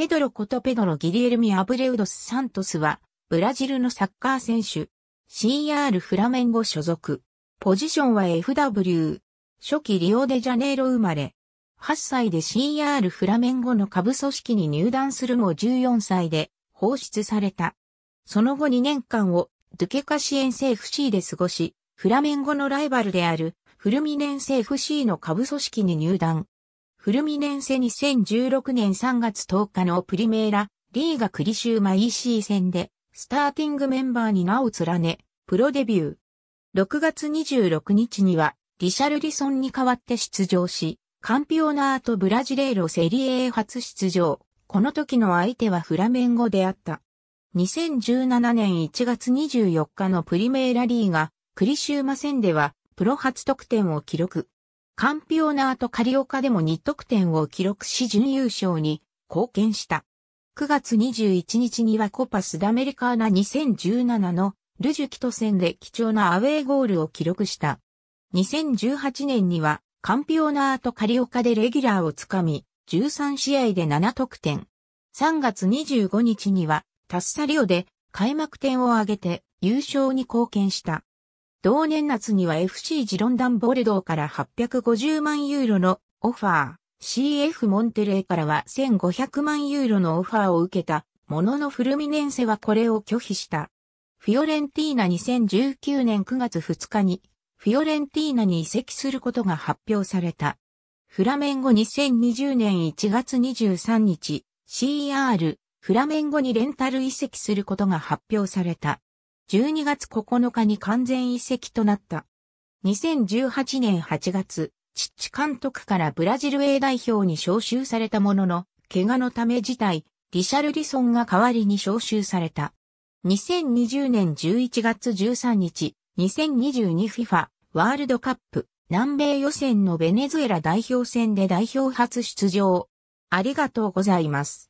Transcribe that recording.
ペドロことペドロ・ギリエルミ・アブレウドス・サントスは、ブラジルのサッカー選手、CR フラメンゴ所属。ポジションは FW。初期リオデジャネイロ生まれ。8歳で CR フラメンゴの下部組織に入団するも14歳で放出された。その後2年間をドゥケカ支援ンセ FC で過ごし、フラメンゴのライバルであるフルミネンセ FC の下部組織に入団。フルミネンセ2016年3月10日のプリメーラ、リーガクリシューマ EC 戦で、スターティングメンバーに名を連ね、プロデビュー。6月26日には、リシャルリソンに代わって出場し、カンピオナートブラジレーロセリエ A 初出場。この時の相手はフラメンゴであった。2017年1月24日のプリメーラリーガ、クリシューマ戦では、プロ初得点を記録。カンピオナートカリオカでも2得点を記録し準優勝に貢献した。9月21日にはコパスダメリカーナ2017のルジュキト戦で貴重なアウェーゴールを記録した。2018年にはカンピオナートカリオカでレギュラーをつかみ、13試合で7得点。3月25日にはタッサリオで開幕点を挙げて優勝に貢献した。同年夏には FC ジロンダンボルドーから850万ユーロのオファー、CF モンテレーからは1500万ユーロのオファーを受けた、もののフルミネンセはこれを拒否した。フィオレンティーナ2019年9月2日に、フィオレンティーナに移籍することが発表された。フラメンゴ2020年1月23日、CR、フラメンゴにレンタル移籍することが発表された。12月9日に完全移籍となった。2018年8月、チッチ監督からブラジル A 代表に招集されたものの、怪我のため自体、リシャルリソンが代わりに招集された。2020年11月13日、2022FIFA ワールドカップ南米予選のベネズエラ代表戦で代表初出場。ありがとうございます。